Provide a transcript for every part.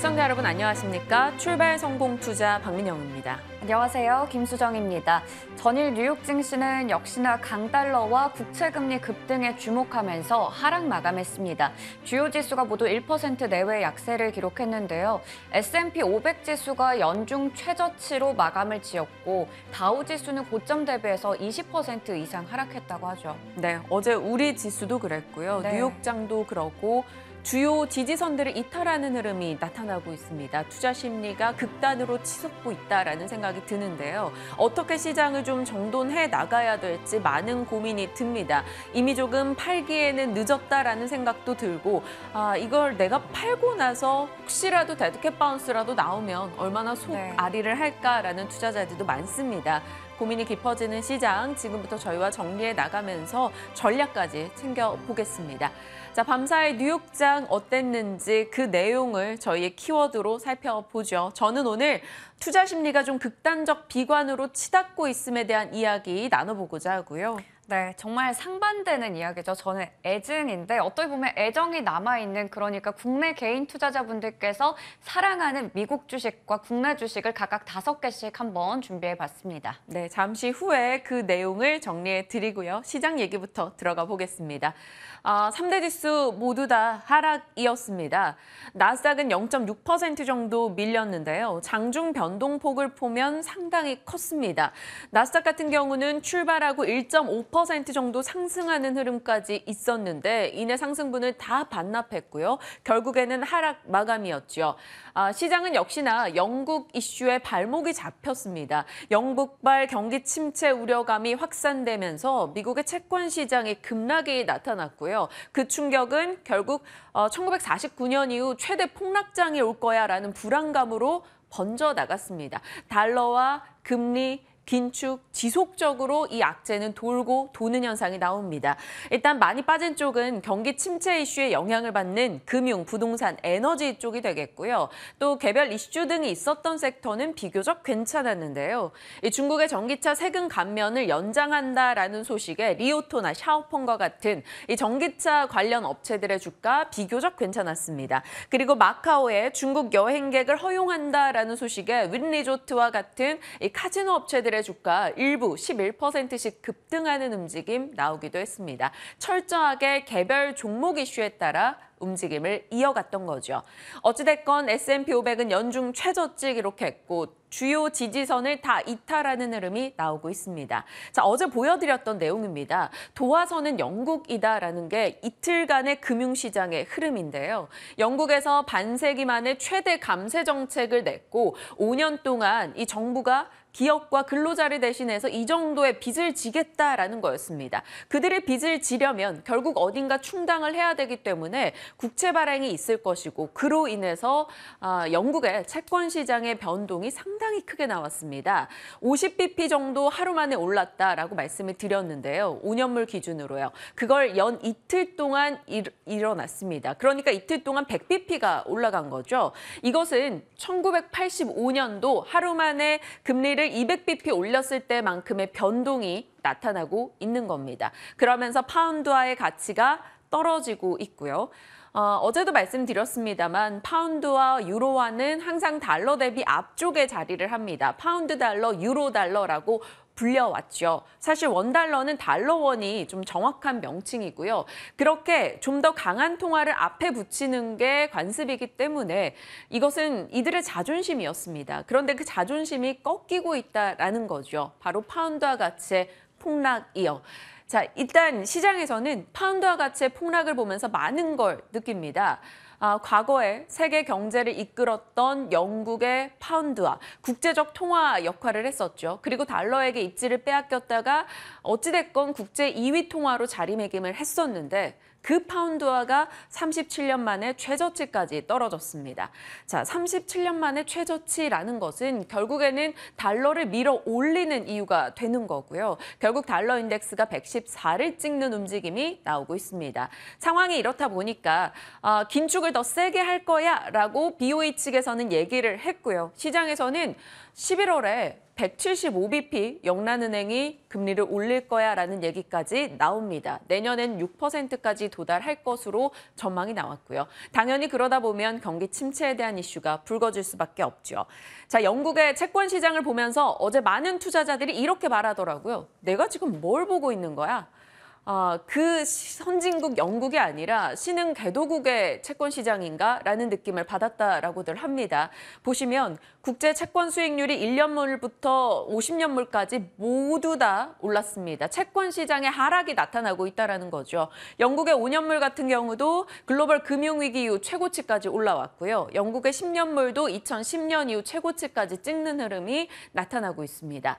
시청자 여러분 안녕하십니까? 출발 성공 투자 박민영입니다. 안녕하세요. 김수정입니다. 전일 뉴욕 증시는 역시나 강달러와 국채 금리 급등에 주목하면서 하락 마감했습니다. 주요 지수가 모두 1% 내외 약세를 기록했는데요. S&P 500 지수가 연중 최저치로 마감을 지었고 다우 지수는 고점 대비해서 20% 이상 하락했다고 하죠. 네, 어제 우리 지수도 그랬고요. 네. 뉴욕장도 그렇고 주요 지지선들을 이탈하는 흐름이 나타나고 있습니다. 투자 심리가 극단으로 치솟고 있다라는 생각이 드는데요. 어떻게 시장을 좀 정돈해 나가야 될지 많은 고민이 듭니다. 이미 조금 팔기에는 늦었다라는 생각도 들고 아 이걸 내가 팔고 나서 혹시라도 데드캣 바운스라도 나오면 얼마나 속앓이를 네. 할까라는 투자자들도 많습니다. 고민이 깊어지는 시장 지금부터 저희와 정리해 나가면서 전략까지 챙겨보겠습니다. 자, 밤사이 뉴욕장 어땠는지 그 내용을 저희의 키워드로 살펴보죠. 저는 오늘 투자 심리가 좀 극단적 비관으로 치닫고 있음에 대한 이야기 나눠보고자 하고요. 네, 정말 상반되는 이야기죠. 저는 애증인데 어떻게 보면 애정이 남아있는 그러니까 국내 개인 투자자분들께서 사랑하는 미국 주식과 국내 주식을 각각 다섯 개씩 한번 준비해봤습니다. 네, 잠시 후에 그 내용을 정리해드리고요. 시장 얘기부터 들어가 보겠습니다. 아, 3대 지수 모두 다 하락이었습니다. 나스닥은 0.6% 정도 밀렸는데요. 장중 변동폭을 보면 상당히 컸습니다. 나스닥 같은 경우는 출발하고 1.5% 정도 상승하는 흐름까지 있었는데 이내 상승분을 다 반납했고요. 결국에는 하락 마감이었죠. 아, 시장은 역시나 영국 이슈에 발목이 잡혔습니다. 영국발 경기 침체 우려감이 확산되면서 미국의 채권 시장에 급락이 나타났고요. 거고요. 그 충격은 결국 1949년 어, 이후 최대 폭락장이 올 거야라는 불안감으로 번져 나갔습니다. 달러와 금리, 긴축, 지속적으로 이 악재는 돌고 도는 현상이 나옵니다. 일단 많이 빠진 쪽은 경기 침체 이슈에 영향을 받는 금융, 부동산, 에너지 쪽이 되겠고요. 또 개별 이슈 등이 있었던 섹터는 비교적 괜찮았는데요. 중국의 전기차 세금 감면을 연장한다라는 소식에 리오토나 샤오펑과 같은 이 전기차 관련 업체들의 주가 비교적 괜찮았습니다. 그리고 마카오에 중국 여행객을 허용한다라는 소식에 윈리조트와 같은 이 카지노 업체들의 주가 일부 11%씩 급등하는 움직임 나오기도 했습니다. 철저하게 개별 종목 이슈에 따라 움직임을 이어갔던 거죠. 어찌됐건 S&P 500은 연중 최저치 기록했고 주요 지지선을 다 이탈하는 흐름이 나오고 있습니다. 자, 어제 보여드렸던 내용입니다. 도화선은 영국이다라는 게 이틀간의 금융시장의 흐름인데요. 영국에서 반세기 만에 최대 감세 정책을 냈고 5년 동안 이 정부가 기업과 근로자를 대신해서 이 정도의 빚을 지겠다라는 거였습니다. 그들의 빚을 지려면 결국 어딘가 충당을 해야 되기 때문에 국채 발행이 있을 것이고 그로 인해서 아, 영국의 채권 시장의 변동이 상당히 크게 나왔습니다. 50bp 정도 하루 만에 올랐다라고 말씀을 드렸는데요. 5년물 기준으로요. 그걸 연 이틀 동안 일, 어났습니다 그러니까 이틀 동안 100bp가 올라간 거죠. 이것은 1985년도 하루 만에 금리를 200bp 올렸을 때만큼의 변동이 나타나고 있는 겁니다. 그러면서 파운드화의 가치가 떨어지고 있고요. 어, 어 제도 말씀드렸습니다만 파운드와 유로화는 항상 달러 대비 앞쪽에 자리를 합니다. 파운드 달러, 유로 달러라고 불려왔죠. 사실 원달러는 달러원이 좀 정확한 명칭이고요. 그렇게 좀 더 강한 통화를 앞에 붙이는 게 관습이기 때문에 이것은 이들의 자존심이었습니다. 그런데 그 자존심이 꺾이고 있다라는 거죠. 바로 파운드와 같이 폭락이요. 자, 일단 시장에서는 파운드와 가치의 폭락을 보면서 많은 걸 느낍니다. 아, 과거에 세계 경제를 이끌었던 영국의 파운드와 국제적 통화 역할을 했었죠. 그리고 달러에게 입지를 빼앗겼다가 어찌됐건 국제 2위 통화로 자리매김을 했었는데 그 파운드화가 37년 만에 최저치까지 떨어졌습니다. 자, 37년 만에 최저치라는 것은 결국에는 달러를 밀어 올리는 이유가 되는 거고요. 결국 달러 인덱스가 114를 찍는 움직임이 나오고 있습니다. 상황이 이렇다 보니까 어, 긴축을 더 세게 할 거야라고 BOE 측에서는 얘기를 했고요. 시장에서는 11월에 175bp 영란은행이 금리를 올릴 거야라는 얘기까지 나옵니다. 내년엔 6%까지 도달할 것으로 전망이 나왔고요. 당연히 그러다 보면 경기 침체에 대한 이슈가 불거질 수밖에 없죠. 자, 영국의 채권 시장을 보면서 어제 많은 투자자들이 이렇게 말하더라고요. 내가 지금 뭘 보고 있는 거야? 아, 그 선진국 영국이 아니라 신흥 개도국의 채권 시장인가라는 느낌을 받았다라고들 합니다. 보시면 국제 채권 수익률이 1년물부터 50년물까지 모두 다 올랐습니다. 채권 시장의 하락이 나타나고 있다는 거죠. 영국의 5년물 같은 경우도 글로벌 금융 위기 이후 최고치까지 올라왔고요. 영국의 10년물도 2010년 이후 최고치까지 찍는 흐름이 나타나고 있습니다.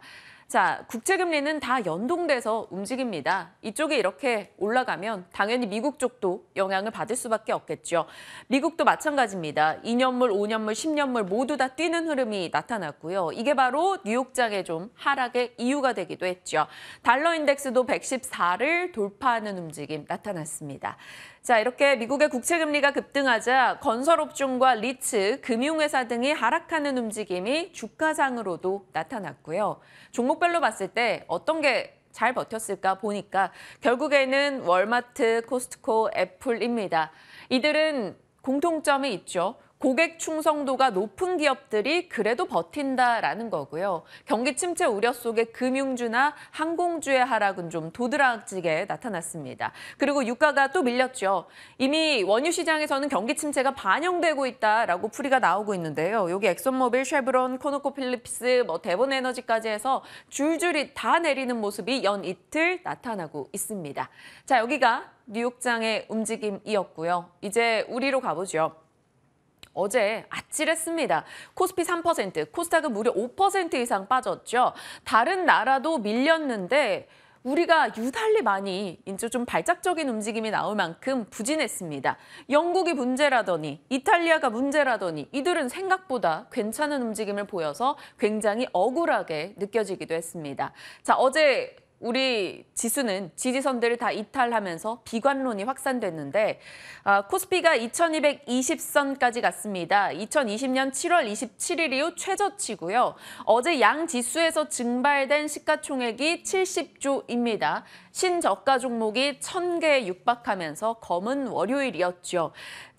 자, 국채금리는 다 연동돼서 움직입니다. 이쪽이 이렇게 올라가면 당연히 미국 쪽도 영향을 받을 수밖에 없겠죠. 미국도 마찬가지입니다. 2년물, 5년물, 10년물 모두 다 뛰는 흐름이 나타났고요. 이게 바로 뉴욕장의 좀 하락의 이유가 되기도 했죠. 달러 인덱스도 114를 돌파하는 움직임 나타났습니다. 자, 이렇게 미국의 국채 금리가 급등하자 건설업종과 리츠, 금융회사 등이 하락하는 움직임이 주가상으로도 나타났고요. 종목별로 봤을 때 어떤 게 잘 버텼을까 보니까 결국에는 월마트, 코스트코, 애플입니다. 이들은 공통점이 있죠. 고객 충성도가 높은 기업들이 그래도 버틴다라는 거고요. 경기 침체 우려 속에 금융주나 항공주의 하락은 좀 도드라지게 나타났습니다. 그리고 유가가 또 밀렸죠. 이미 원유 시장에서는 경기 침체가 반영되고 있다라고 풀이가 나오고 있는데요. 여기 엑슨모빌, 쉐브론, 코노코필리피스뭐 대본에너지까지 해서 줄줄이 다 내리는 모습이 연 이틀 나타나고 있습니다. 자, 여기가 뉴욕장의 움직임이었고요. 이제 우리로 가보죠. 어제 아찔했습니다. 코스피 3%, 코스닥은 무려 5% 이상 빠졌죠. 다른 나라도 밀렸는데 우리가 유달리 많이 이제 좀 발작적인 움직임이 나올 만큼 부진했습니다. 영국이 문제라더니 이탈리아가 문제라더니 이들은 생각보다 괜찮은 움직임을 보여서 굉장히 억울하게 느껴지기도 했습니다. 자 어제 우리 지수는 지지선들을 다 이탈하면서 비관론이 확산됐는데 아, 코스피가 2220선까지 갔습니다. 2020년 7월 27일 이후 최저치고요. 어제 양지수에서 증발된 시가총액이 70조입니다. 신저가 종목이 1000개에 육박하면서 검은 월요일이었죠.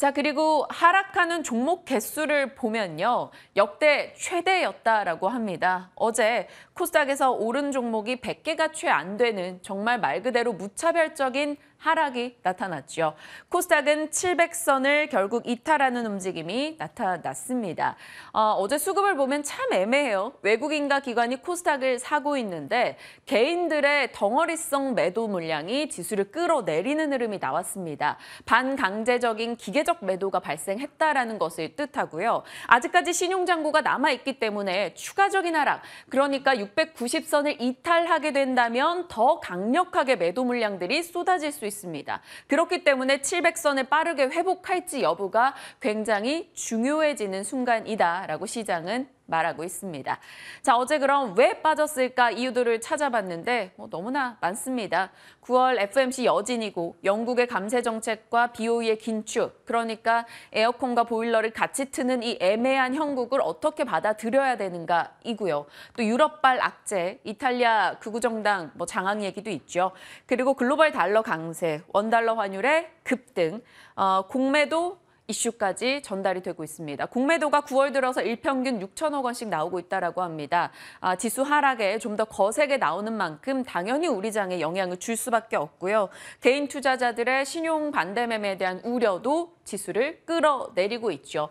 자, 그리고 하락하는 종목 개수를 보면요. 역대 최대였다라고 합니다. 어제 코스닥에서 오른 종목이 100개가 채 안 되는 정말 말 그대로 무차별적인 하락이 나타났죠. 코스닥은 700선을 결국 이탈하는 움직임이 나타났습니다. 어, 어제 수급을 보면 참 애매해요. 외국인과 기관이 코스닥을 사고 있는데 개인들의 덩어리성 매도 물량이 지수를 끌어내리는 흐름이 나왔습니다. 반강제적인 기계적 매도가 발생했다라는 것을 뜻하고요. 아직까지 신용장고가 남아있기 때문에 추가적인 하락, 그러니까 690선을 이탈하게 된다면 더 강력하게 매도 물량들이 쏟아질 수 있습니다. 있습니다. 그렇기 때문에 7 0 0선에 빠르게 회복할지 여부가 굉장히 중요해지는 순간이다라고 시장은 말하고 있습니다. 자, 어제 그럼 왜 빠졌을까 이유들을 찾아봤는데 뭐 너무나 많습니다. 9월 FMC 여진이고 영국의 감세 정책과 BOE의 긴축, 그러니까 에어컨과 보일러를 같이 트는 이 애매한 형국을 어떻게 받아들여야 되는가 이고요. 또 유럽발 악재, 이탈리아 극우 정당 뭐 장악 얘기도 있죠. 그리고 글로벌 달러 강세, 원달러 환율의 급등, 어, 공매도 이슈까지 전달이 되고 있습니다. 공매도가 9월 들어서 일평균 6천억 원씩 나오고 있다라고 합니다. 아, 지수 하락에 좀 더 거세게 나오는 만큼 당연히 우리 장에 영향을 줄 수밖에 없고요. 개인 투자자들의 신용 반대 매매에 대한 우려도 지수를 끌어내리고 있죠.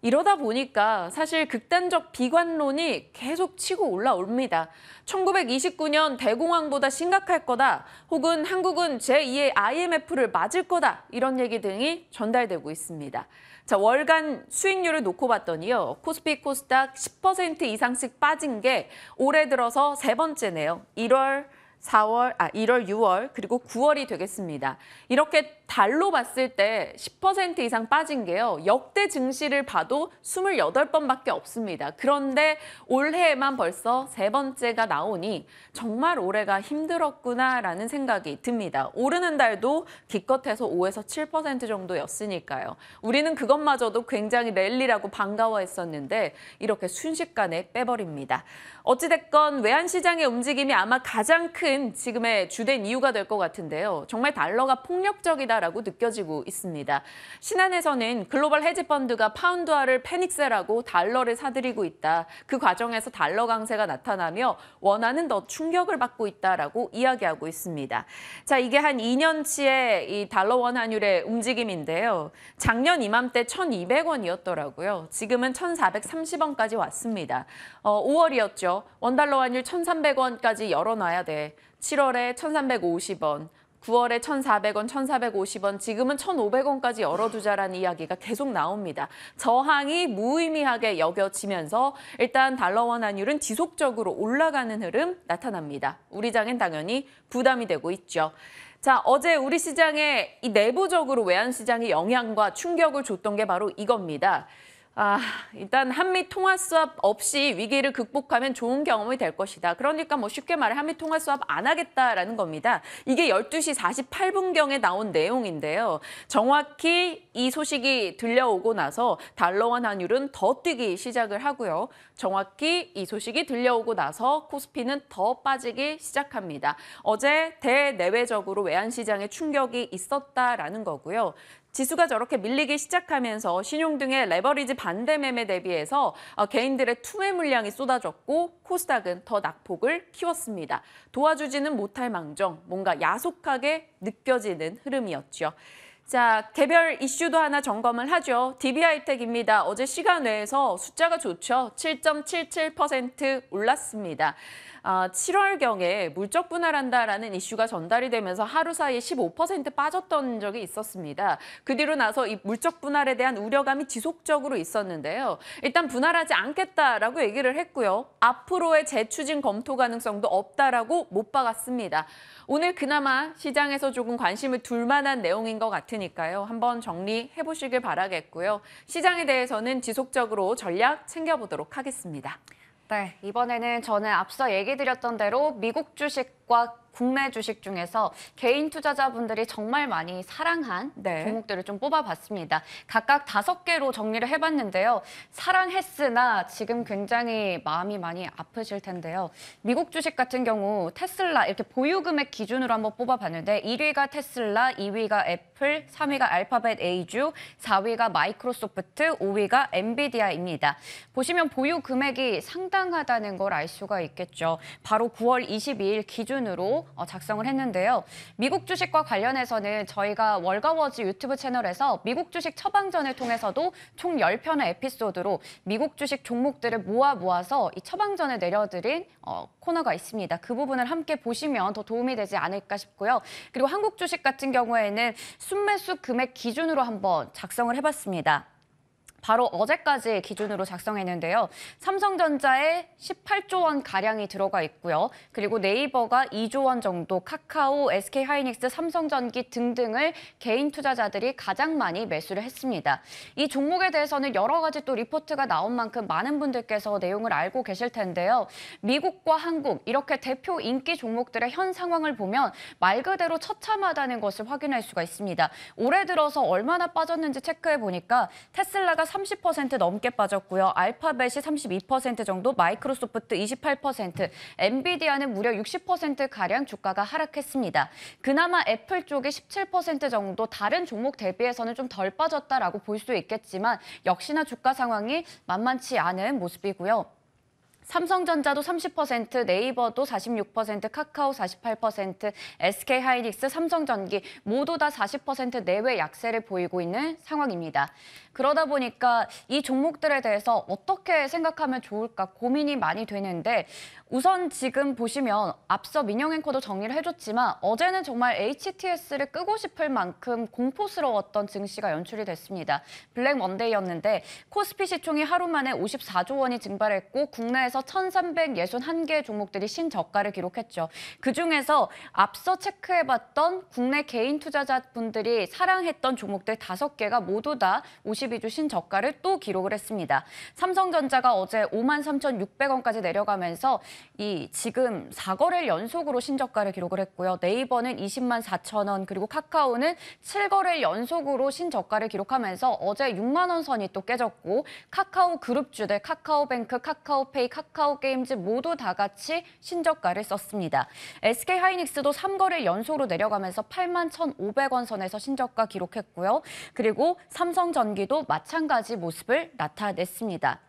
이러다 보니까 사실 극단적 비관론이 계속 치고 올라옵니다. 1929년 대공황보다 심각할 거다, 혹은 한국은 제2의 IMF를 맞을 거다, 이런 얘기 등이 전달되고 있습니다. 자, 월간 수익률을 놓고 봤더니요. 코스피 코스닥 10% 이상씩 빠진 게 올해 들어서 세 번째네요. 1월, 4월, 아, 1월, 6월, 그리고 9월이 되겠습니다. 이렇게 달로 봤을 때 10% 이상 빠진 게요. 역대 증시를 봐도 28번밖에 없습니다. 그런데 올해만 에 벌써 세 번째가 나오니 정말 올해가 힘들었구나라는 생각이 듭니다. 오르는 달도 기껏해서 5에서 7% 정도였으니까요. 우리는 그것마저도 굉장히 랠리라고 반가워했었는데 이렇게 순식간에 빼버립니다. 어찌됐건 외환시장의 움직임이 아마 가장 큰최 지금의 주된 이유가 될 것 같은데요. 정말 달러가 폭력적이다라고 느껴지고 있습니다. 신한에서는 글로벌 헤지펀드가 파운드화를 패닉세라고 달러를 사들이고 있다. 그 과정에서 달러 강세가 나타나며 원하는더 충격을 받고 있다라고 이야기하고 있습니다. 자, 이게 한 2년치의 이 달러 원 환율의 움직임인데요. 작년 이맘때 1,200원이었더라고요. 지금은 1,430원까지 왔습니다. 어, 5월이었죠. 원달러 환율 1,300원까지 열어놔야 돼. 7월에 1,350원, 9월에 1,400원, 1,450원, 지금은 1,500원까지 열어두자라는 이야기가 계속 나옵니다. 저항이 무의미하게 여겨지면서 일단 달러 원 환율은 지속적으로 올라가는 흐름 나타납니다. 우리 장엔 당연히 부담이 되고 있죠. 자, 어제 우리 시장에 이 내부적으로 외환 시장에 영향과 충격을 줬던 게 바로 이겁니다. 아, 일단 한미 통화 수업 없이 위기를 극복하면 좋은 경험이 될 것이다. 그러니까 뭐 쉽게 말해 한미 통화 수업안 하겠다라는 겁니다. 이게 12시 48분경에 나온 내용인데요. 정확히 이 소식이 들려오고 나서 달러원 환율은 더 뛰기 시작을 하고요. 정확히 이 소식이 들려오고 나서 코스피는 더 빠지기 시작합니다. 어제 대내외적으로 외환시장에 충격이 있었다라는 거고요. 지수가 저렇게 밀리기 시작하면서 신용 등의 레버리지 반대 매매 대비해서 어, 개인들의 투매 물량이 쏟아졌고 코스닥은 더 낙폭을 키웠습니다. 도와주지는 못할 망정 뭔가 야속하게 느껴지는 흐름이었죠. 자, 개별 이슈도 하나 점검을 하죠. DB하이텍입니다. 어제 시간 외에서 숫자가 좋죠. 7.77% 올랐습니다. 아, 7월경에 물적 분할한다라는 이슈가 전달이 되면서 하루 사이에 15% 빠졌던 적이 있었습니다. 그 뒤로 나서 이 물적 분할에 대한 우려감이 지속적으로 있었는데요. 일단 분할하지 않겠다라고 얘기를 했고요. 앞으로의 재추진 검토 가능성도 없다라고 못 박았습니다. 오늘 그나마 시장에서 조금 관심을 둘 만한 내용인 것 같으니까요. 한번 정리해 보시길 바라겠고요. 시장에 대해서는 지속적으로 전략 챙겨보도록 하겠습니다. 네, 이번에는 저는 앞서 얘기 드렸던 대로 미국 주식과 국내 주식 중에서 개인 투자자분들이 정말 많이 사랑한 네. 종목들을 좀 뽑아봤습니다. 각각 다섯 개로 정리를 해봤는데요. 사랑했으나 지금 굉장히 마음이 많이 아프실 텐데요. 미국 주식 같은 경우 테슬라 이렇게 보유금액 기준으로 한번 뽑아봤는데 1위가 테슬라, 2위가 애플, 3위가 알파벳 A주, 4위가 마이크로소프트, 5위가 엔비디아입니다. 보시면 보유 금액이 상당하다는 걸 알 수가 있겠죠. 바로 9월 22일 기준으로 어, 작성을 했는데요. 미국 주식과 관련해서는 저희가 월가워지 유튜브 채널에서 미국 주식 처방전을 통해서도 총 열편의 에피소드로 미국 주식 종목들을 모아 모아서 이 처방전을 내려드린 어, 코너가 있습니다. 그 부분을 함께 보시면 더 도움이 되지 않을까 싶고요. 그리고 한국 주식 같은 경우에는 순매수 금액 기준으로 한번 작성을 해봤습니다. 바로 어제까지 기준으로 작성했는데요. 삼성전자에 18조 원 가량이 들어가 있고요. 그리고 네이버가 2조 원 정도, 카카오, SK하이닉스, 삼성전기 등등을 개인 투자자들이 가장 많이 매수를 했습니다. 이 종목에 대해서는 여러 가지 또 리포트가 나온 만큼 많은 분들께서 내용을 알고 계실 텐데요. 미국과 한국 이렇게 대표 인기 종목들의 현 상황을 보면 말 그대로 처참하다는 것을 확인할 수가 있습니다. 올해 들어서 얼마나 빠졌는지 체크해 보니까 테슬라가 3 30% 넘게 빠졌고요. 알파벳이 32% 정도, 마이크로소프트 28%, 엔비디아는 무려 60%가량 주가가 하락했습니다. 그나마 애플 쪽이 17% 정도 다른 종목 대비해서는 좀 덜 빠졌다라고 볼 수 있겠지만 역시나 주가 상황이 만만치 않은 모습이고요. 삼성전자도 30%, 네이버도 46%, 카카오 48%, SK하이닉스, 삼성전기 모두 다 40% 내외 약세를 보이고 있는 상황입니다. 그러다 보니까 이 종목들에 대해서 어떻게 생각하면 좋을까 고민이 많이 되는데 우선 지금 보시면 앞서 민영 앵커도 정리를 해줬지만 어제는 정말 HTS를 끄고 싶을 만큼 공포스러웠던 증시가 연출이 됐습니다. 블랙 먼데이였는데 코스피 시총이 하루 만에 54조 원이 증발했고 국내에서 포함해서 1,361개 종목들이 신저가를 기록했죠. 그중에서 앞서 체크해봤던 국내 개인 투자자분들이 사랑했던 종목들 5개가 모두 다 52주 신저가를 또 기록을 했습니다. 삼성전자가 어제 5 3,600원까지 내려가면서 이 지금 4거래 연속으로 신저가를 기록을 했고요. 네이버는 20만 4천 원, 그리고 카카오는 7거래 연속으로 신저가를 기록하면서 어제 6만 원 선이 또 깨졌고 카카오 그룹주들 카카오뱅크, 카카오페이, 카카오 카카오 게임즈 모두 다 같이 신저가를 썼습니다. SK 하이닉스도 3거래 연속으로 내려가면서 8 1,500원 선에서 신저가 기록했고요. 그리고 삼성전기도 마찬가지 모습을 나타냈습니다.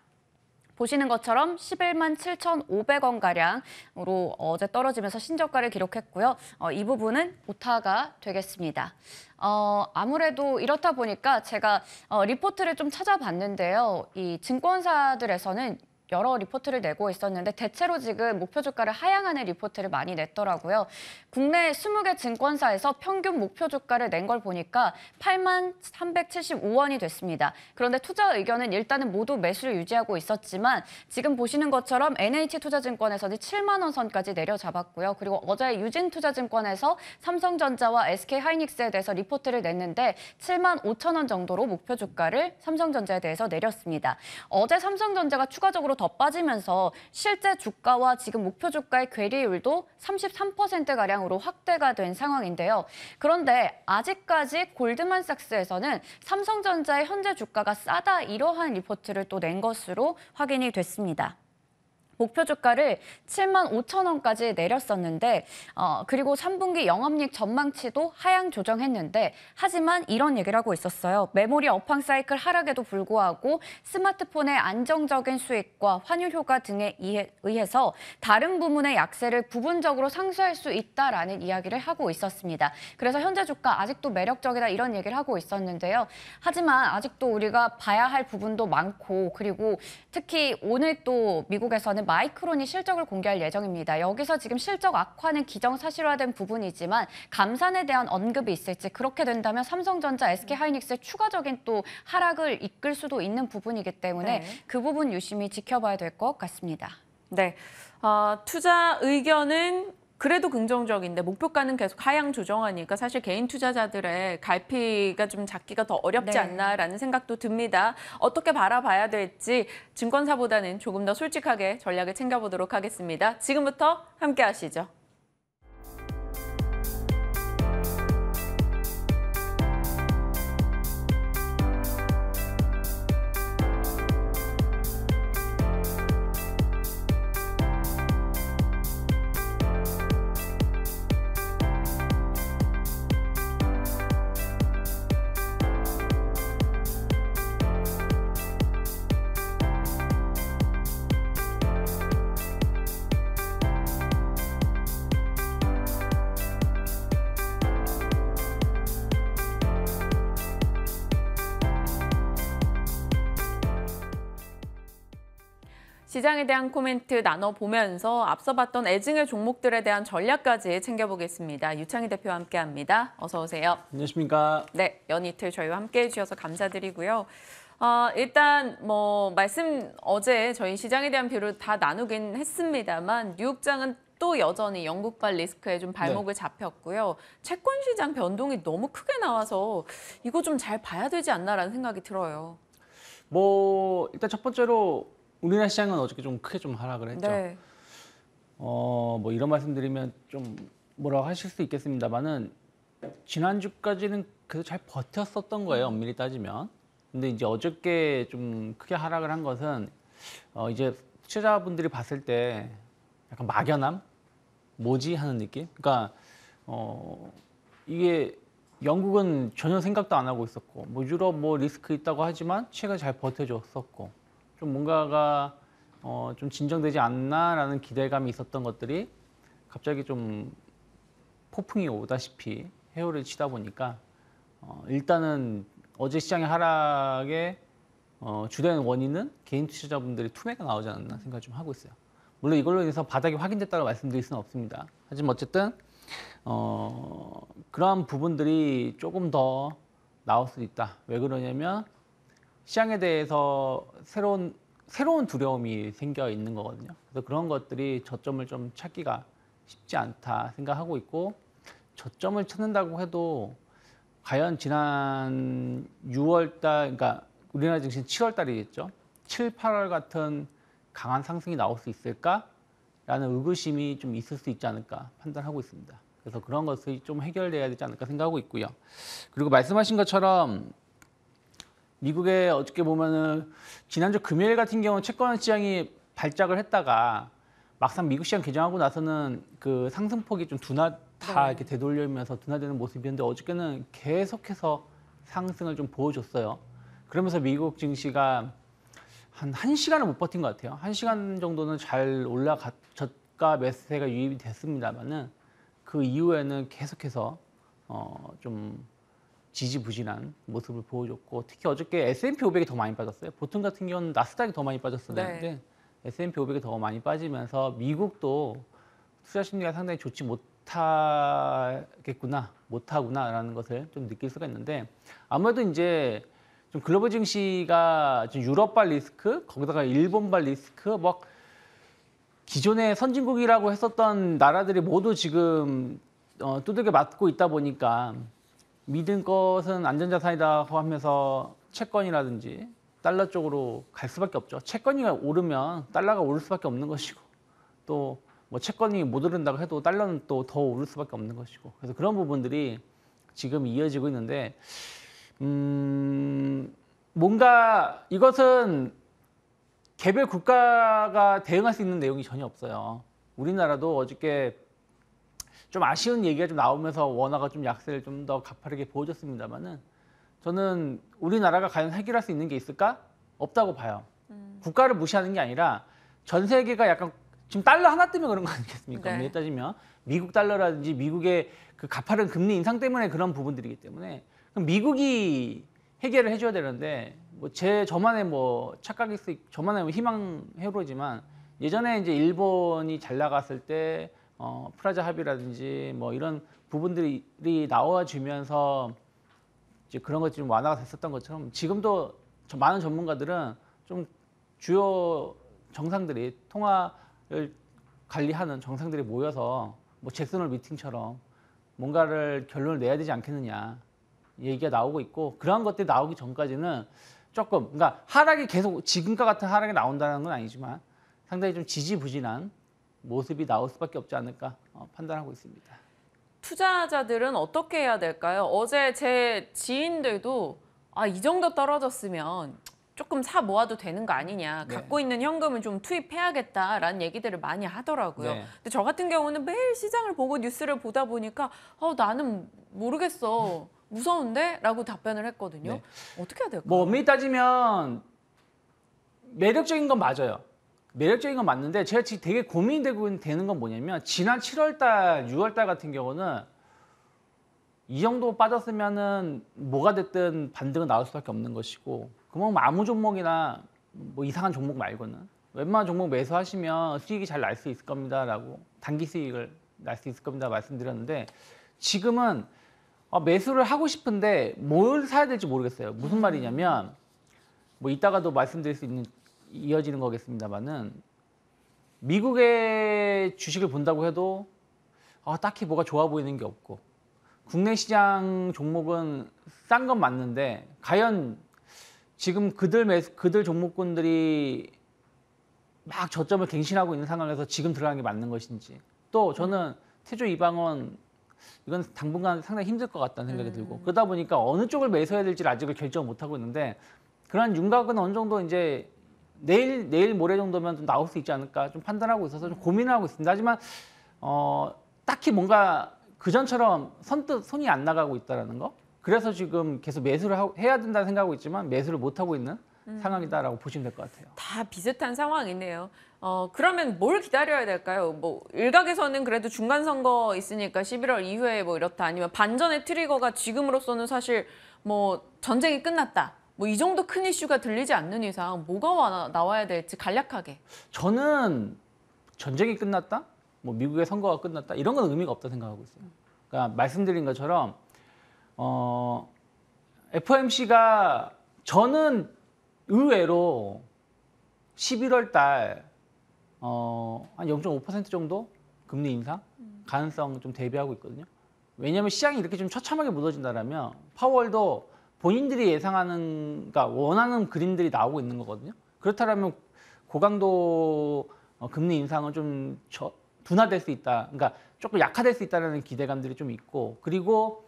보시는 것처럼 11만 7,500원가량으로 어제 떨어지면서 신저가를 기록했고요. 어, 이 부분은 오타가 되겠습니다. 어, 아무래도 이렇다 보니까 제가 어, 리포트를 좀 찾아봤는데요. 이 증권사들에서는 여러 리포트를 내고 있었는데 대체로 지금 목표 주가를 하향하는 리포트를 많이 냈더라고요. 국내 20개 증권사에서 평균 목표 주가를 낸 걸 보니까 8만 375원이 됐습니다. 그런데 투자 의견은 일단은 모두 매수를 유지하고 있었지만 지금 보시는 것처럼 NH투자증권에서는 7만 원 선까지 내려잡았고요. 그리고 어제 유진투자증권에서 삼성전자와 SK하이닉스에 대해서 리포트를 냈는데 7만 5천 원 정도로 목표 주가를 삼성전자에 대해서 내렸습니다. 어제 삼성전자가 추가적으로 더 빠지면서 실제 주가와 지금 목표 주가의 괴리율도 33%가량으로 확대가 된 상황인데요. 그런데 아직까지 골드만삭스에서는 삼성전자의 현재 주가가 싸다 이러한 리포트를 또 낸 것으로 확인이 됐습니다. 목표 주가를 7만 5천 원까지 내렸었는데 어, 그리고 3분기 영업이익 전망치도 하향 조정했는데 하지만 이런 얘기를 하고 있었어요. 메모리 업황 사이클 하락에도 불구하고 스마트폰의 안정적인 수익과 환율 효과 등에 의해서 다른 부문의 약세를 부분적으로 상쇄할 수 있다라는 이야기를 하고 있었습니다. 그래서 현재 주가 아직도 매력적이다 이런 얘기를 하고 있었는데요. 하지만 아직도 우리가 봐야 할 부분도 많고 그리고 특히 오늘 또 미국에서는 마이크론이 실적을 공개할 예정입니다. 여기서 지금 실적 악화는 기정사실화된 부분이지만 감산에 대한 언급이 있을지 그렇게 된다면 삼성전자, SK하이닉스의 추가적인 또 하락을 이끌 수도 있는 부분이기 때문에 네. 그 부분 유심히 지켜봐야 될 것 같습니다. 네. 어, 투자 의견은 그래도 긍정적인데 목표가는 계속 하향 조정하니까 사실 개인 투자자들의 갈피가 좀 잡기가 더 어렵지 네. 않나라는 생각도 듭니다. 어떻게 바라봐야 될지 증권사보다는 조금 더 솔직하게 전략을 챙겨보도록 하겠습니다. 지금부터 함께 하시죠. 시장에 대한 코멘트 나눠보면서 앞서 봤던 애증의 종목들에 대한 전략까지 챙겨보겠습니다. 유창희 대표와 함께합니다. 어서 오세요. 안녕하십니까. 네, 연이틀 저희와 함께해 주셔서 감사드리고요. 어, 일단 뭐 말씀 어제 저희 시장에 대한 비율을 다 나누긴 했습니다만 뉴욕장은 또 여전히 영국발 리스크에 좀 발목을 네. 잡혔고요. 채권 시장 변동이 너무 크게 나와서 이거 좀 잘 봐야 되지 않나라는 생각이 들어요. 뭐 일단 첫 번째로 우리나라 시장은 어저께 좀 크게 좀 하락을 했죠. 네. 어, 뭐 이런 말씀드리면 좀 뭐라고 하실 수 있겠습니다만은 지난주까지는 그래도 잘 버텼었던 거예요. 엄밀히 따지면. 근데 이제 어저께 좀 크게 하락을 한 것은 어, 이제 투자자분들이 봤을 때 약간 막연함? 뭐지? 하는 느낌? 그러니까 어, 이게 영국은 전혀 생각도 안 하고 있었고 뭐 유럽 뭐 리스크 있다고 하지만 최근에 잘 버텨줬었고 좀 뭔가가 어, 좀 진정되지 않나라는 기대감이 있었던 것들이 갑자기 좀 폭풍이 오다시피 해어를 치다 보니까 어, 일단은 어제 시장의 하락에 어, 주된 원인은 개인 투자자분들이 투매가 나오지 않았나 생각 좀 하고 있어요. 물론 이걸로 인해서 바닥이 확인됐다고 말씀드릴 수는 없습니다. 하지만 어쨌든 어, 그러한 부분들이 조금 더 나올 수 있다. 왜 그러냐면 시장에 대해서 새로운 새로운 두려움이 생겨 있는 거거든요. 그래서 그런 것들이 저점을 좀 찾기가 쉽지 않다 생각하고 있고 저점을 찾는다고 해도 과연 지난 6월 달 그러니까 우리나라 증시 7월 달이겠죠. 7, 8월 같은 강한 상승이 나올 수 있을까라는 의구심이 좀 있을 수 있지 않을까 판단하고 있습니다. 그래서 그런 것을좀 해결돼야 되지 않을까 생각하고 있고요. 그리고 말씀하신 것처럼 미국에 어떻게 보면은 지난주 금요일 같은 경우 는 채권 시장이 발작을 했다가 막상 미국 시장 개장하고 나서는 그 상승폭이 좀 둔화 다 네. 이렇게 되돌리면서 둔화되는 모습이었는데 어저께는 계속해서 상승을 좀 보여줬어요. 그러면서 미국 증시가 한 1시간을 못 버틴 것 같아요. 1시간 정도는 잘 올라가 저가 매수세가 유입이 됐습니다만은 그 이후에는 계속해서 어좀 지지부진한 모습을 보여줬고 특히 어저께 S&P 500이 더 많이 빠졌어요. 보통 같은 경우는 나스닥이 더 많이 빠졌었는데 네. S&P 500이 더 많이 빠지면서 미국도 투자 심리가 상당히 좋지 못하겠구나, 못하구나라는 것을 좀 느낄 수가 있는데 아무래도 이제 좀 글로벌 증시가 좀 유럽발 리스크, 거기다가 일본발 리스크, 막 뭐 기존의 선진국이라고 했었던 나라들이 모두 지금 어, 두들겨 맞고 있다 보니까 믿은 것은 안전자산이다고 하면서 채권이라든지 달러 쪽으로 갈 수밖에 없죠. 채권이 오르면 달러가 오를 수밖에 없는 것이고 또 뭐 채권이 못 오른다고 해도 달러는 또 더 오를 수밖에 없는 것이고 그래서 그런 부분들이 지금 이어지고 있는데 음 뭔가 이것은 개별 국가가 대응할 수 있는 내용이 전혀 없어요. 우리나라도 어저께 좀 아쉬운 얘기가 좀 나오면서 원화가 좀 약세를 좀 더 가파르게 보여줬습니다만은 저는 우리나라가 과연 해결할 수 있는 게 있을까? 없다고 봐요. 음. 국가를 무시하는 게 아니라 전 세계가 약간 지금 달러 하나 때문에 그런 거 아니겠습니까? 네. 따지면 미국 달러라든지 미국의 그 가파른 금리 인상 때문에 그런 부분들이기 때문에 그럼 미국이 해결을 해줘야 되는데 뭐 제 저만의 뭐 착각일 수 저만의 뭐 희망 회로지만 예전에 이제 일본이 잘 나갔을 때 어, 프라자 합의라든지 뭐 이런 부분들이 나와주면서 이제 그런 것들이 완화가 됐었던 것처럼 지금도 저 많은 전문가들은 좀 주요 정상들이 통화를 관리하는 정상들이 모여서 뭐 잭슨홀 미팅처럼 뭔가를 결론을 내야 되지 않겠느냐 얘기가 나오고 있고 그러한 것들이 나오기 전까지는 조금 그러니까 하락이 계속 지금과 같은 하락이 나온다는 건 아니지만 상당히 좀 지지부진한 모습이 나올 수밖에 없지 않을까 어, 판단하고 있습니다. 투자자들은 어떻게 해야 될까요? 어제 제 지인들도 아, 이 정도 떨어졌으면 조금 사 모아도 되는 거 아니냐. 네. 갖고 있는 현금을좀 투입해야겠다라는 얘기들을 많이 하더라고요. 네. 근데 저 같은 경우는 매일 시장을 보고 뉴스를 보다 보니까 어, 나는 모르겠어. 무서운데? 라고 답변을 했거든요. 네. 어떻게 해야 될까요? 뭐 엄밀히 따지면 매력적인 건 맞아요. 매력적인 건 맞는데 제가 지금 되게 고민되고 되는 건 뭐냐면 지난 7월달, 6월달 같은 경우는 이 정도 빠졌으면은 뭐가 됐든 반등은 나올 수밖에 없는 것이고 그만큼 아무 종목이나 뭐 이상한 종목 말고는 웬만한 종목 매수하시면 수익이 잘 날 수 있을 겁니다라고 단기 수익을 날 수 있을 겁니다 말씀드렸는데 지금은 어, 매수를 하고 싶은데 뭘 사야 될지 모르겠어요 무슨 말이냐면 뭐 이따가도 말씀드릴 수 있는 이어지는 거겠습니다만은 미국의 주식을 본다고 해도 아, 딱히 뭐가 좋아 보이는 게 없고 국내 시장 종목은 싼 건 맞는데 과연 지금 그들 매수, 그들 종목군들이 막 저점을 갱신하고 있는 상황에서 지금 들어가는 게 맞는 것인지 또 저는 태조 이방원 이건 당분간 상당히 힘들 것 같다는 생각이 음. 들고 그러다 보니까 어느 쪽을 매수해야 될지를 아직을 결정 못 하고 있는데 그러한 윤곽은 어느 정도 이제 내일 내일 모레 정도면 좀 나올 수 있지 않을까 좀 판단하고 있어서 좀고민 하고 있습니다. 하지만 어, 딱히 뭔가 그전처럼 선뜻 손이 안 나가고 있다라는 거. 그래서 지금 계속 매수를 하, 해야 된다 생각하고 있지만 매수를 못 하고 있는 음. 상황이다라고 보시면 될 것 같아요. 다 비슷한 상황이네요. 어, 그러면 뭘 기다려야 될까요? 뭐 일각에서는 그래도 중간 선거 있으니까 11월 이후에 뭐 이렇다 아니면 반전의 트리거가 지금으로서는 사실 뭐 전쟁이 끝났다. 뭐이 정도 큰 이슈가 들리지 않는 이상 뭐가 와, 나와야 될지 간략하게. 저는 전쟁이 끝났다, 뭐 미국의 선거가 끝났다 이런 건 의미가 없다 생각하고 있어요. 그러니까 말씀드린 것처럼 어, FOMC가 저는 의외로 11월 달 어, 한0.5% 정도 금리 인상 가능성 좀 대비하고 있거든요. 왜냐하면 시장이 이렇게 좀 처참하게 무너진다라면 파월도 본인들이 예상하는 그러니까 원하는 그림들이 나오고 있는 거거든요. 그렇다면 고강도 어, 금리 인상은 좀 저, 둔화될 수 있다. 그러니까 조금 약화될 수 있다는 기대감들이 좀 있고 그리고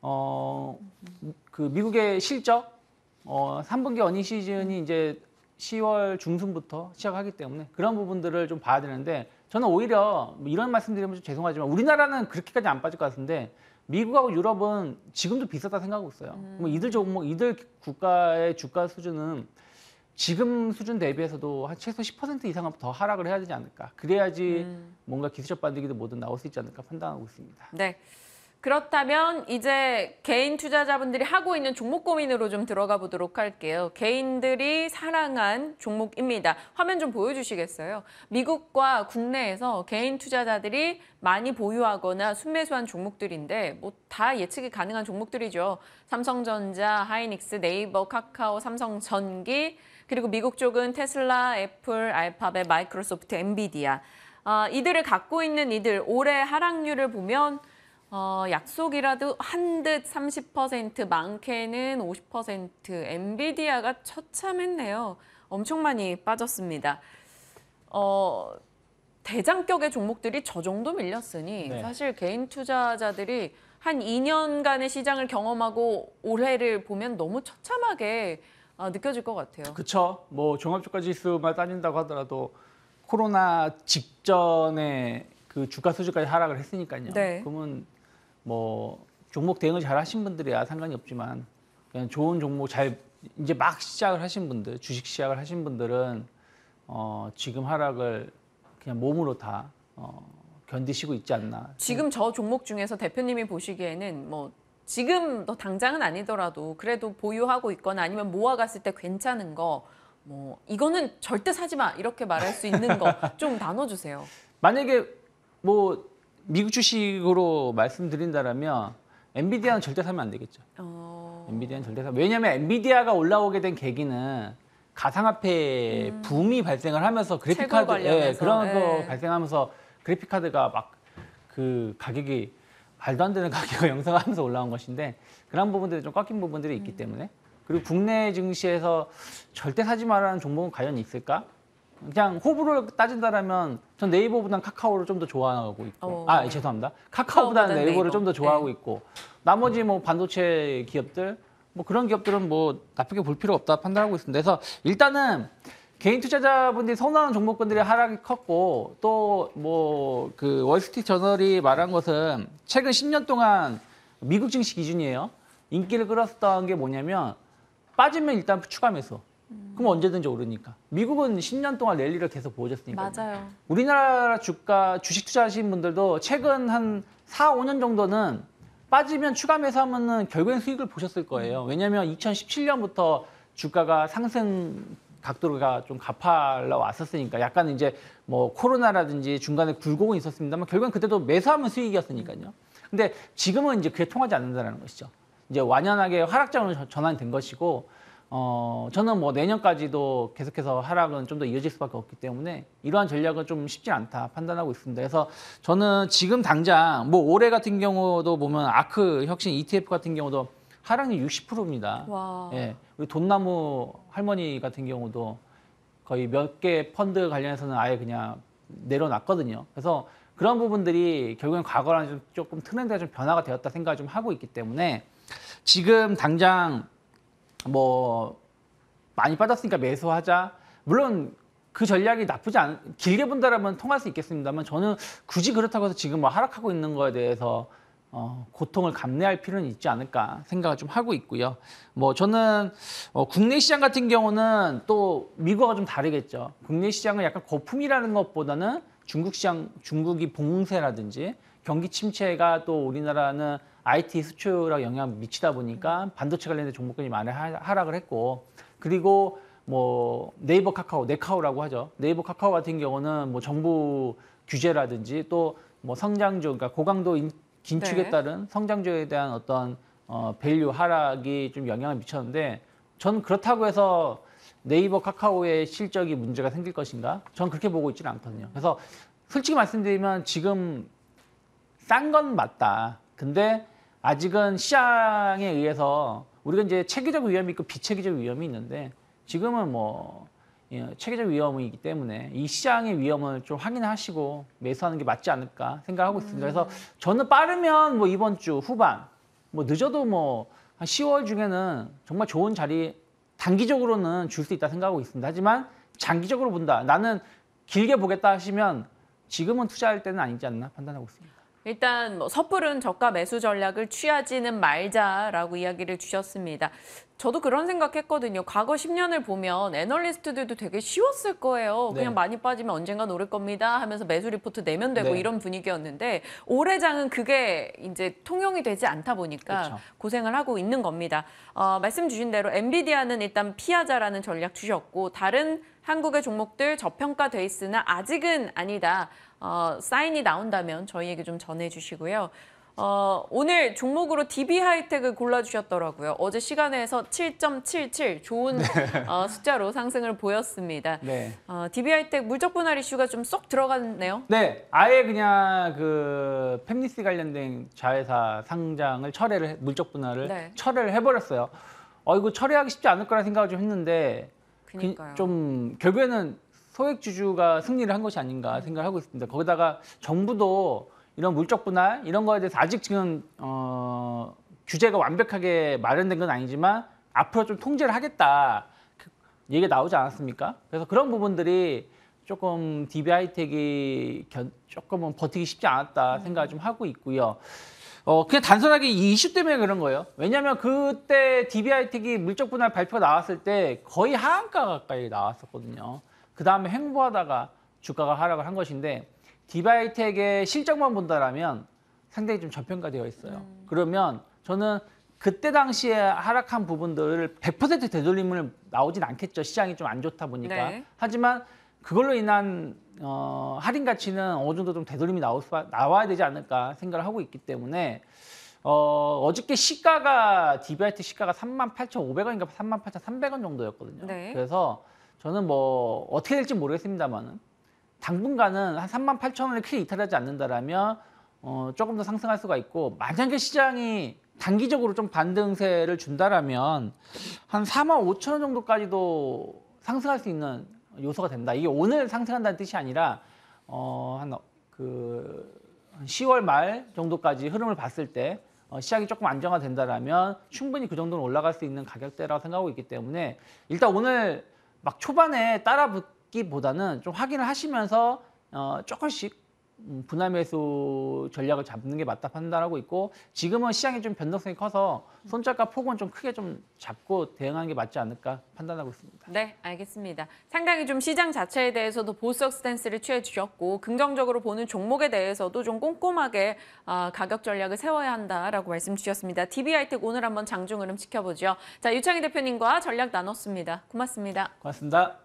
어그 미국의 실적 어 3분기 어니 시즌이 이제 10월 중순부터 시작하기 때문에 그런 부분들을 좀 봐야 되는데 저는 오히려 뭐 이런 말씀드리면 좀 죄송하지만 우리나라는 그렇게까지 안 빠질 것 같은데 미국하고 유럽은 지금도 비싸다 생각하고 있어요. 음. 뭐 이들 종목, 뭐 이들 국가의 주가 수준은 지금 수준 대비해서도 한 최소 10% 이상은 더 하락을 해야 되지 않을까. 그래야지 음. 뭔가 기술적 반등기도 뭐든 나올 수 있지 않을까 판단하고 있습니다. 네. 그렇다면 이제 개인 투자자분들이 하고 있는 종목 고민으로 좀 들어가 보도록 할게요. 개인들이 사랑한 종목입니다. 화면 좀 보여주시겠어요? 미국과 국내에서 개인 투자자들이 많이 보유하거나 순매수한 종목들인데 뭐 다 예측이 가능한 종목들이죠. 삼성전자, 하이닉스, 네이버, 카카오, 삼성전기 그리고 미국 쪽은 테슬라, 애플, 알파벳, 마이크로소프트, 엔비디아 아, 이들을 갖고 있는 이들 올해 하락률을 보면 어, 약속이라도 한 듯 30%, 많게는 50%, 엔비디아가 처참했네요. 엄청 많이 빠졌습니다. 어, 대장격의 종목들이 저 정도 밀렸으니 네. 사실 개인 투자자들이 한 2년간의 시장을 경험하고 올해를 보면 너무 처참하게 아, 느껴질 것 같아요. 그렇죠. 뭐 종합주가 지수만 따진다고 하더라도 코로나 직전에 그 주가 수주까지 하락을 했으니까요. 네. 그러면 뭐 종목 대응을 잘 하신 분들이야 상관이 없지만 그냥 좋은 종목 잘 이제 막 시작을 하신 분들 주식 시작을 하신 분들은 어, 지금 하락을 그냥 몸으로 다 어, 견디시고 있지 않나. 지금 저 종목 중에서 대표님이 보시기에는 뭐 지금 너 당장은 아니더라도 그래도 보유하고 있거나 아니면 모아갔을 때 괜찮은 거. 뭐 이거는 절대 사지 마 이렇게 말할 수 있는 거 좀 나눠주세요. 만약에 뭐 미국 주식으로 말씀드린다면 라 엔비디아는 절대 사면 안 되겠죠. 어... 엔비디아는 절대 사. 왜냐하면 엔비디아가 올라오게 된 계기는 가상화폐 음... 붐이 발생을 하면서 그래픽카드 예, 그런 거 예. 발생하면서 그래픽카드가 막 그 가격이 말도 안 되는 가격을 영상하면서 올라온 것인데 그런 부분들이 좀 꺾인 부분들이 있기 음... 때문에 그리고 국내 증시에서 절대 사지 말라는 종목은 과연 있을까? 그냥 호불호를 따진다라면 전 네이버보단 카카오를 좀 더 좋아하고 있고 오. 어. 아 죄송합니다 카카오보다는 단 네이버를 네이버. 좀더 좋아하고 네. 있고 나머지 뭐 반도체 기업들 뭐 그런 기업들은 뭐 나쁘게 볼 필요 없다 판단하고 있습니다 그래서 일단은 개인 투자자분들이 선호하는 종목군들의 하락이 컸고 또 뭐 그 월스트리트 저널이 말한 것은 최근 10년 동안 미국 증시 기준이에요 인기를 끌었던 게 뭐냐면 빠지면 일단 추가 매수 그럼 언제든지 오르니까. 미국은 10년 동안 랠리를 계속 보여줬으니까. 맞아요. 우리나라 주가 주식 투자하신 분들도 최근 한 4, 5년 정도는 빠지면 추가 매수하면은 결국엔 수익을 보셨을 거예요. 왜냐하면 2017년부터 주가가 상승 각도가 좀 가팔러 왔었으니까 약간 이제 뭐 코로나라든지 중간에 굴곡은 있었습니다만 결국엔 그때도 매수하면 수익이었으니까요. 근데 지금은 이제 그게 통하지 않는다는 것이죠. 이제 완연하게 하락장으로 전환된 것이고 어, 저는 뭐 내년까지도 계속해서 하락은 좀 더 이어질 수밖에 없기 때문에 이러한 전략은 좀 쉽지 않다 판단하고 있습니다. 그래서 저는 지금 당장 뭐 올해 같은 경우도 보면 아크 혁신 ETF 같은 경우도 하락률 60%입니다. 와. 예. 우리 돈나무 할머니 같은 경우도 거의 몇 개 펀드 관련해서는 아예 그냥 내려놨거든요. 그래서 그런 부분들이 결국엔 과거랑 좀 조금 트렌드가 좀 변화가 되었다 생각을 좀 하고 있기 때문에 지금 당장 뭐 많이 빠졌으니까 매수하자. 물론 그 전략이 나쁘지 않, 길게 본다라면 통할 수 있겠습니다만 저는 굳이 그렇다고 해서 지금 뭐 하락하고 있는 거에 대해서 어, 고통을 감내할 필요는 있지 않을까 생각을 좀 하고 있고요. 뭐 저는 어, 국내 시장 같은 경우는 또 미국과 좀 다르겠죠. 국내 시장은 약간 거품이라는 것보다는 중국 시장, 중국이 봉쇄라든지 경기 침체가 또 우리나라는 IT 수출에 영향 을 미치다 보니까 반도체 관련된 종목들이 많이 하락을 했고 그리고 뭐 네이버 카카오, 네카오라고 하죠. 네이버 카카오 같은 경우는 뭐 정부 규제라든지 또 뭐 성장주, 그러니까 고강도 인, 긴축에 네. 따른 성장주에 대한 어떤 어, 밸류 하락이 좀 영향을 미쳤는데 전 그렇다고 해서 네이버 카카오의 실적이 문제가 생길 것인가? 전 그렇게 보고 있지는 않거든요. 그래서 솔직히 말씀드리면 지금 싼건 맞다. 근데 아직은 시장에 의해서 우리가 이제 체계적 위험이 있고 비체계적 위험이 있는데 지금은 뭐 예, 체계적 위험이기 때문에 이 시장의 위험을 좀 확인하시고 매수하는 게 맞지 않을까 생각하고 있습니다. 그래서 음. 저는 빠르면 뭐 이번 주 후반, 뭐 늦어도 뭐한 10월 중에는 정말 좋은 자리 단기적으로는 줄 수 있다 생각하고 있습니다. 하지만 장기적으로 본다. 나는 길게 보겠다 하시면 지금은 투자할 때는 아니지 않나 판단하고 있습니다. 일단 뭐 섣부른 저가 매수 전략을 취하지는 말자라고 이야기를 주셨습니다. 저도 그런 생각했거든요. 과거 10년을 보면 애널리스트들도 되게 쉬웠을 거예요. 네. 그냥 많이 빠지면 언젠간 오를 겁니다 하면서 매수 리포트 내면 되고 네. 이런 분위기였는데 올해장은 그게 이제 통용이 되지 않다 보니까 그렇 고생을 하고 있는 겁니다. 어, 말씀 주신 대로 엔비디아는 일단 피하자라는 전략 주셨고 다른 한국의 종목들 저평가돼 있으나 아직은 아니다. 어, 사인이 나온다면 저희에게 좀 전해주시고요. 어, 오늘 종목으로 DB 하이텍을 골라주셨더라고요. 어제 시간에서 7.77 좋은 네. 어, 숫자로 상승을 보였습니다. 네. 어, DB 하이텍 물적 분할 이슈가 좀 쏙 들어갔네요. 네, 아예 그냥 그 펩리스 관련된 자회사 상장을 철회를 해, 물적 분할을 네. 철회를 해버렸어요. 어 이거 철회하기 쉽지 않을 거라 생각을 좀 했는데 그, 좀 결국에는 소액주주가 승리를 한 것이 아닌가 생각을 하고 있습니다. 거기다가 정부도 이런 물적 분할 이런 거에 대해서 아직 지금 어, 규제가 완벽하게 마련된 건 아니지만 앞으로 좀 통제를 하겠다 그 얘기 나오지 않았습니까? 그래서 그런 부분들이 조금 DB하이텍이 조금은 버티기 쉽지 않았다 음. 생각을 좀 하고 있고요. 어, 그게 단순하게 이 이슈 때문에 그런 거예요. 왜냐면 그때 DB하이텍이 물적 분할 발표 나왔을 때 거의 하한가 가까이 나왔었거든요. 그 다음에 횡보하다가 주가가 하락을 한 것인데 디바이텍의 실적만 본다라면 상당히 좀 저평가되어 있어요. 음. 그러면 저는 그때 당시에 하락한 부분들을 100% 되돌림을 나오진 않겠죠. 시장이 좀 안 좋다 보니까. 네. 하지만 그걸로 인한 어, 할인 가치는 어느 정도 좀 되돌림이 나올 수, 나와야 되지 않을까 생각을 하고 있기 때문에 어, 어저께 시가가 디바이트 시가가 38,500원인가 38,300원 정도였거든요. 네. 그래서 저는 뭐 어떻게 될지 모르겠습니다만 당분간은 한 3만 8천 원을 크게 이탈하지 않는다라면 어, 조금 더 상승할 수가 있고 만약에 시장이 단기적으로 좀 반등세를 준다라면 한 4만 5천 원 정도까지도 상승할 수 있는 요소가 된다. 이게 오늘 상승한다는 뜻이 아니라 어, 한그 10월 말 정도까지 흐름을 봤을 때 어, 시장이 조금 안정화된다라면 충분히 그 정도는 올라갈 수 있는 가격대라고 생각하고 있기 때문에 일단 오늘 막 초반에 따라 붙기보다는 좀 확인을 하시면서 어, 조금씩 음, 분할 매수 전략을 잡는 게 맞다 판단하고 있고 지금은 시장이 좀 변동성이 커서 손절가 폭은 좀 크게 좀 잡고 대응하는 게 맞지 않을까 판단하고 있습니다. 네, 알겠습니다. 상당히 좀 시장 자체에 대해서도 보수적 스탠스를 취해 주셨고 긍정적으로 보는 종목에 대해서도 좀 꼼꼼하게 아, 가격 전략을 세워야 한다라고 말씀 주셨습니다. DB하이텍 오늘 한번 장중 흐름 지켜보죠. 자, 유창희 대표님과 전략 나눴습니다. 고맙습니다. 고맙습니다.